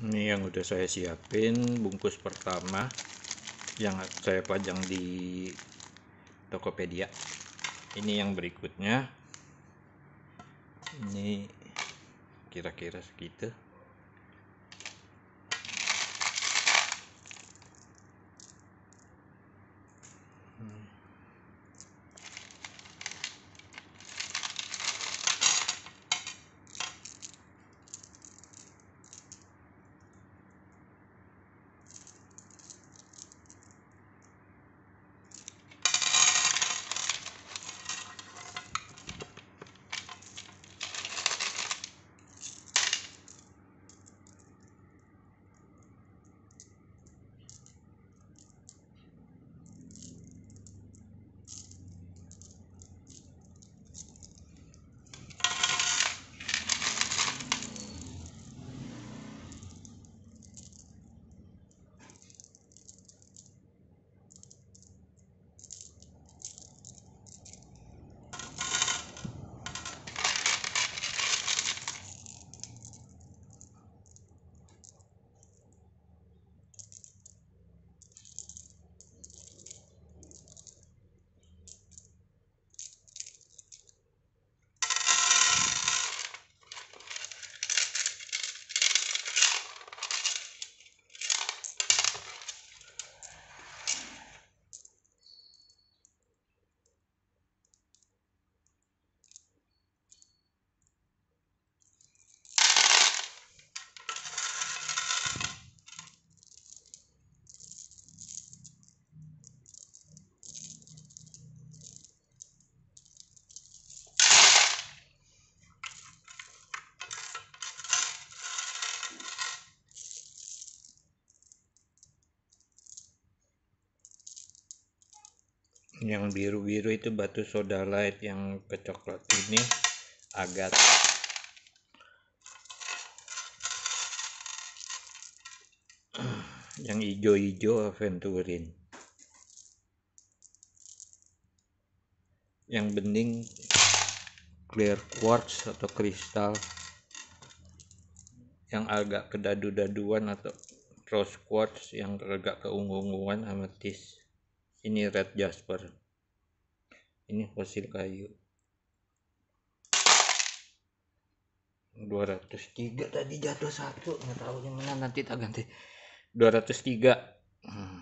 ini yang udah saya siapin bungkus pertama yang saya pajang di Tokopedia ini yang berikutnya ini kira-kira segitu yang biru-biru itu batu soda light yang kecoklat ini agat yang hijau-hijau aventurin yang bening clear quartz atau kristal yang agak kedadu-daduan atau rose quartz yang agak keungu-unguan amethyst ini red jasper ini fosil kayu 203 tadi jatuh satu nggak tahu yang mana nanti tak ganti 203 hmm.